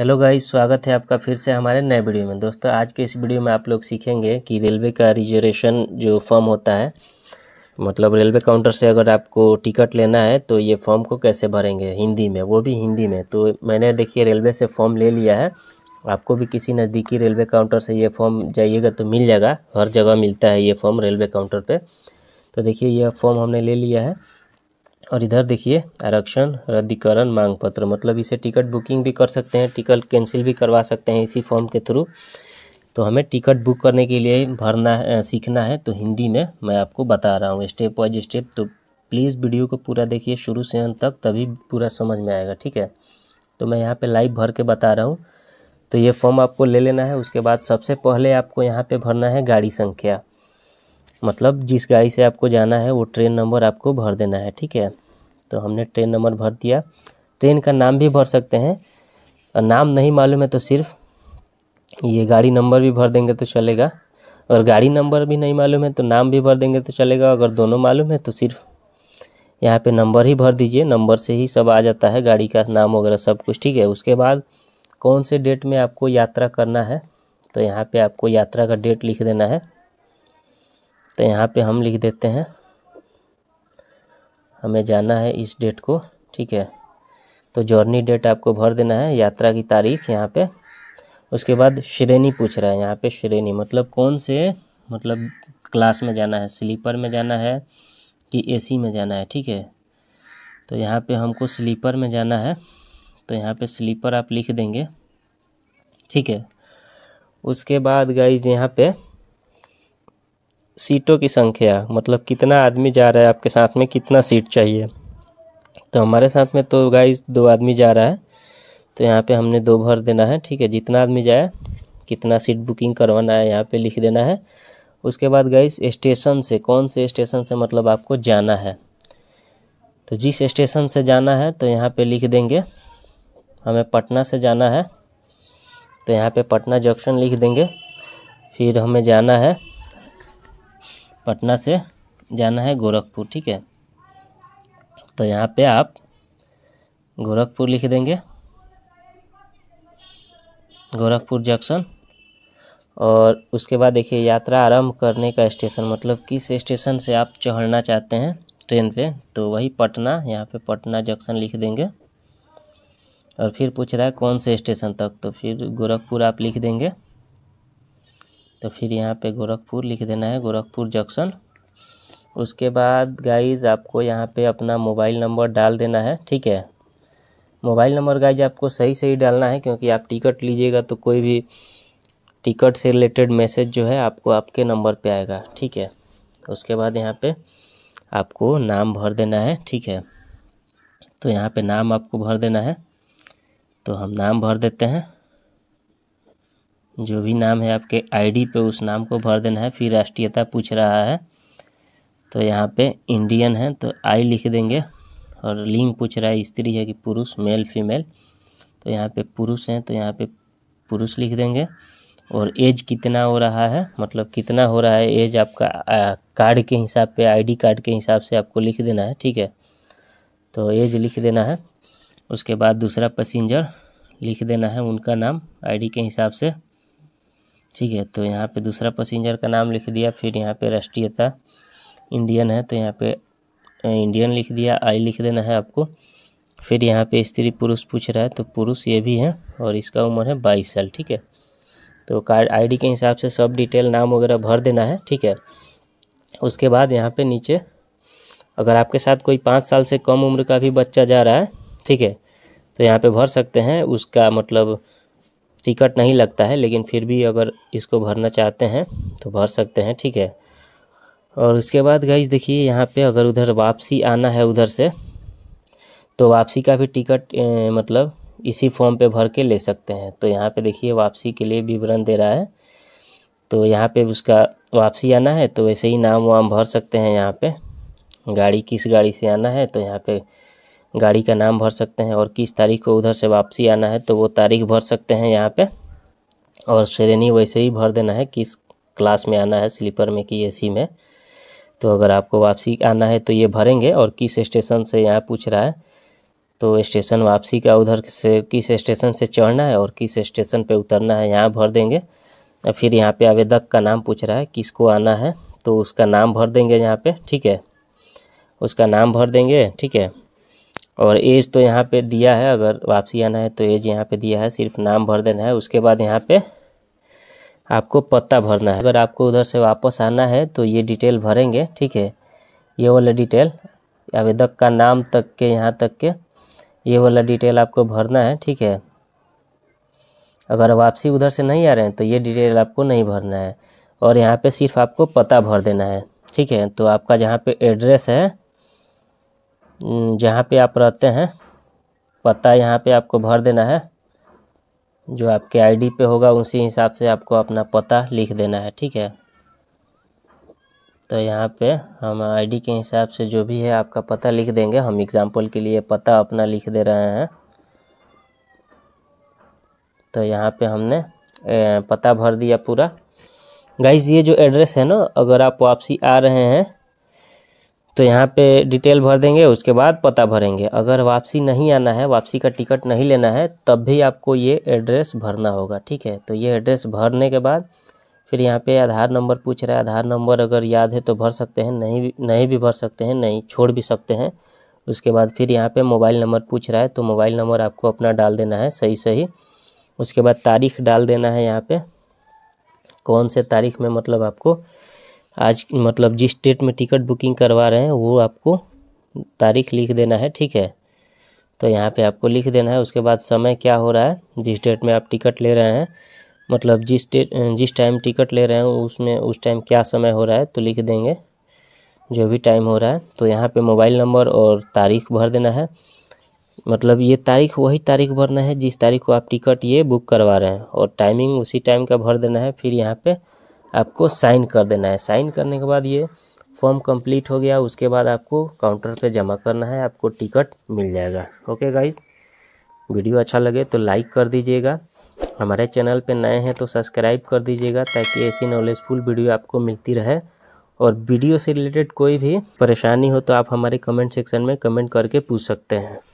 hello guys स्वागत है आपका फिर से हमारे नए वीडियो में दोस्तों आज के इस वीडियो में आप लोग सीखेंगे कि रेलवे का रिजर्वेशन जो फॉर्म होता है मतलब रेलवे काउंटर से अगर आपको टिकट लेना है तो ये फॉर्म को कैसे भरेंगे हिंदी में वो भी हिंदी में तो मैंने देखिए रेलवे से फॉर्म ले लिया है आपको भी किसी नज़दीकी रेलवे काउंटर से ये फॉर्म जाइएगा तो मिल जाएगा हर जगह मिलता है ये फॉर्म रेलवे काउंटर पर तो देखिए यह फॉर्म हमने ले लिया है और इधर देखिए आरक्षण रद्दीकरण मांग पत्र मतलब इसे टिकट बुकिंग भी कर सकते हैं टिकट कैंसिल भी करवा सकते हैं इसी फॉर्म के थ्रू तो हमें टिकट बुक करने के लिए भरना है सीखना है तो हिंदी में मैं आपको बता रहा हूँ स्टेप वाइज स्टेप तो प्लीज़ वीडियो को पूरा देखिए शुरू से अंत तक तभी पूरा समझ में आएगा ठीक है तो मैं यहाँ पे लाइव भर के बता रहा हूँ तो ये फॉर्म आपको ले लेना है उसके बाद सबसे पहले आपको यहाँ पे भरना है गाड़ी संख्या मतलब जिस गाड़ी से आपको जाना है वो ट्रेन नंबर आपको भर देना है ठीक है तो हमने ट्रेन नंबर भर दिया ट्रेन का नाम भी भर सकते हैं और नाम नहीं मालूम है तो सिर्फ ये गाड़ी नंबर भी भर देंगे तो चलेगा अगर गाड़ी नंबर भी नहीं मालूम है तो नाम भी भर देंगे तो चलेगा अगर दोनों मालूम है तो सिर्फ यहाँ पे नंबर ही भर दीजिए नंबर से ही सब आ जाता है गाड़ी का नाम वगैरह सब कुछ ठीक है उसके बाद कौन से डेट में आपको यात्रा करना है तो यहाँ पे आपको यात्रा का डेट लिख देना है तो यहाँ पे हम लिख देते हैं हमें जाना है इस डेट को ठीक है तो जर्नी डेट आपको भर देना है यात्रा की तारीख यहाँ पे उसके बाद श्रेणी पूछ रहा है यहाँ पे श्रेणी मतलब कौन से मतलब क्लास में जाना है स्लीपर में जाना है कि एसी में जाना है ठीक है तो यहाँ पे हमको स्लीपर में जाना है तो यहाँ पे स्लीपर आप लिख देंगे ठीक है उसके बाद गाइज यहाँ पे सीटों की संख्या मतलब कितना आदमी जा रहा है आपके साथ में कितना सीट चाहिए तो हमारे साथ में तो गाइस दो आदमी जा रहा है तो यहाँ पे हमने दो भर देना है ठीक है जितना आदमी जाए कितना सीट बुकिंग करवाना है यहाँ पे लिख देना है उसके बाद गाइस स्टेशन से कौन से स्टेशन से मतलब आपको जाना है तो जिस स्टेशन से जाना है तो यहाँ पर लिख देंगे हमें पटना से जाना है तो यहाँ पर पटना जंक्शन लिख देंगे फिर हमें जाना है पटना से जाना है गोरखपुर ठीक है तो यहाँ पे आप गोरखपुर लिख देंगे गोरखपुर जंक्शन और उसके बाद देखिए यात्रा आरंभ करने का स्टेशन मतलब किस स्टेशन से आप चढ़ना चाहते हैं ट्रेन पे तो वही पटना यहाँ पे पटना जंक्शन लिख देंगे और फिर पूछ रहा है कौन से स्टेशन तक तो फिर गोरखपुर आप लिख देंगे तो फिर यहाँ पे गोरखपुर लिख देना है गोरखपुर जंक्शन उसके बाद गाइज आपको यहाँ पे अपना मोबाइल नंबर डाल देना है ठीक है मोबाइल नंबर गाइज आपको सही सही डालना है क्योंकि आप टिकट लीजिएगा तो कोई भी टिकट से रिलेटेड मैसेज जो है आपको आपके नंबर पे आएगा ठीक है उसके बाद यहाँ पे आपको नाम भर देना है ठीक है तो यहाँ पे नाम आपको भर देना है तो हम नाम भर देते हैं जो भी नाम है आपके आईडी पे उस नाम को भर देना है फिर राष्ट्रीयता पूछ रहा है तो यहाँ पे इंडियन है तो आई लिख देंगे और लिंग पूछ रहा है स्त्री है कि पुरुष मेल फीमेल तो यहाँ पे पुरुष हैं तो यहाँ पे पुरुष लिख देंगे और एज कितना हो रहा है मतलब कितना हो रहा है एज आपका कार्ड के हिसाब पे आईडी कार्ड के हिसाब से आपको लिख देना है ठीक है तो एज लिख देना है उसके बाद दूसरा पैसेंजर लिख देना है उनका नाम आईडी के हिसाब से ठीक है तो यहाँ पे दूसरा पसेंजर का नाम लिख दिया फिर यहाँ पे राष्ट्रीयता इंडियन है तो यहाँ पे इंडियन लिख दिया आई लिख देना है आपको फिर यहाँ पे स्त्री पुरुष पूछ रहा है तो पुरुष ये भी है और इसका उम्र है बाईस साल ठीक है तो कार्ड आईडी के हिसाब से सब डिटेल नाम वगैरह भर देना है ठीक है उसके बाद यहाँ पे नीचे अगर आपके साथ कोई पाँच साल से कम उम्र का भी बच्चा जा रहा है ठीक है तो यहाँ पे भर सकते हैं उसका मतलब टिकट नहीं लगता है लेकिन फिर भी अगर इसको भरना चाहते हैं तो भर सकते हैं ठीक है और उसके बाद गई देखिए यहाँ पे अगर उधर वापसी आना है उधर से तो वापसी का भी टिकट मतलब इसी फॉर्म पे भर के ले सकते हैं तो यहाँ पे देखिए वापसी के लिए विवरण दे रहा है तो यहाँ पे उसका वापसी आना है तो वैसे ही नाम वाम भर सकते हैं यहाँ पे गाड़ी किस गाड़ी से आना है तो यहाँ पर गाड़ी का नाम भर सकते हैं और किस तारीख को उधर से वापसी आना है तो वो तारीख भर सकते हैं यहाँ पे और श्रेणी वैसे ही भर देना है किस क्लास में आना है स्लीपर में कि एसी में तो अगर आपको वापसी आना है तो ये भरेंगे और किस स्टेशन से यहाँ पूछ रहा है तो स्टेशन वापसी का उधर से किस स्टेशन से चढ़ना है और किस स्टेशन पर उतरना है यहाँ भर देंगे और फिर यहाँ पर आवेदक का नाम पूछ रहा है किसको आना है तो उसका नाम भर देंगे यहाँ पर ठीक है उसका नाम भर देंगे ठीक है और एज तो यहाँ पे दिया है अगर वापसी आना है तो एज यहाँ पे दिया है सिर्फ नाम भर देना है उसके बाद यहाँ पे आपको पत्ता भरना है अगर आपको उधर से वापस आना है तो ये डिटेल भरेंगे ठीक है ये वाला डिटेल आवेदक का नाम तक के यहाँ तक के ये वाला डिटेल आपको भरना है ठीक है अगर वापसी उधर से नहीं आ रहे हैं तो ये डिटेल आपको नहीं भरना है और यहाँ पे सिर्फ आपको पता भर देना है ठीक है तो आपका जहाँ पे एड्रेस है हम्म, जहाँ पे आप रहते हैं पता यहाँ पे आपको भर देना है जो आपके आईडी पे होगा उसी हिसाब से आपको अपना पता लिख देना है ठीक है तो यहाँ पे हम आईडी के हिसाब से जो भी है आपका पता लिख देंगे हम एग्ज़ाम्पल के लिए पता अपना लिख दे रहे हैं तो यहाँ पे हमने पता भर दिया पूरा गाइज ये जो एड्रेस है ना अगर आप वापसी आ रहे हैं तो यहाँ पे डिटेल भर देंगे उसके बाद पता भरेंगे अगर वापसी नहीं आना है वापसी का टिकट नहीं लेना है तब भी आपको ये एड्रेस भरना होगा ठीक है तो ये एड्रेस भरने के बाद फिर यहाँ पे आधार नंबर पूछ रहा है आधार नंबर अगर याद है तो भर सकते हैं नहीं नहीं भी भर सकते हैं नहीं छोड़ भी सकते हैं उसके बाद फिर यहाँ पर मोबाइल नंबर पूछ रहा है तो मोबाइल नंबर आपको अपना डाल देना है सही सही उसके बाद तारीख डाल देना है यहाँ पर कौन से तारीख में मतलब आपको आज मतलब जिस डेट में टिकट बुकिंग करवा रहे हैं वो आपको तारीख लिख देना है ठीक है तो यहाँ पे आपको लिख देना है उसके बाद समय क्या हो रहा है जिस डेट में आप टिकट ले रहे हैं मतलब जिस डेट जिस टाइम टिकट ले रहे हैं उसमें उस टाइम क्या समय हो रहा है तो लिख देंगे जो भी टाइम हो रहा है तो यहाँ पे मोबाइल नंबर और तारीख भर देना है मतलब ये तारीख वही तारीख भरना है जिस तारीख को आप टिकट ये बुक करवा रहे हैं और टाइमिंग उसी टाइम का भर देना है फिर यहाँ पर आपको साइन कर देना है साइन करने के बाद ये फॉर्म कंप्लीट हो गया उसके बाद आपको काउंटर पे जमा करना है आपको टिकट मिल जाएगा ओके गाइस वीडियो अच्छा लगे तो लाइक कर दीजिएगा हमारे चैनल पे नए हैं तो सब्सक्राइब कर दीजिएगा ताकि ऐसी नॉलेजफुल वीडियो आपको मिलती रहे और वीडियो से रिलेटेड कोई भी परेशानी हो तो आप हमारे कमेंट सेक्शन में कमेंट करके पूछ सकते हैं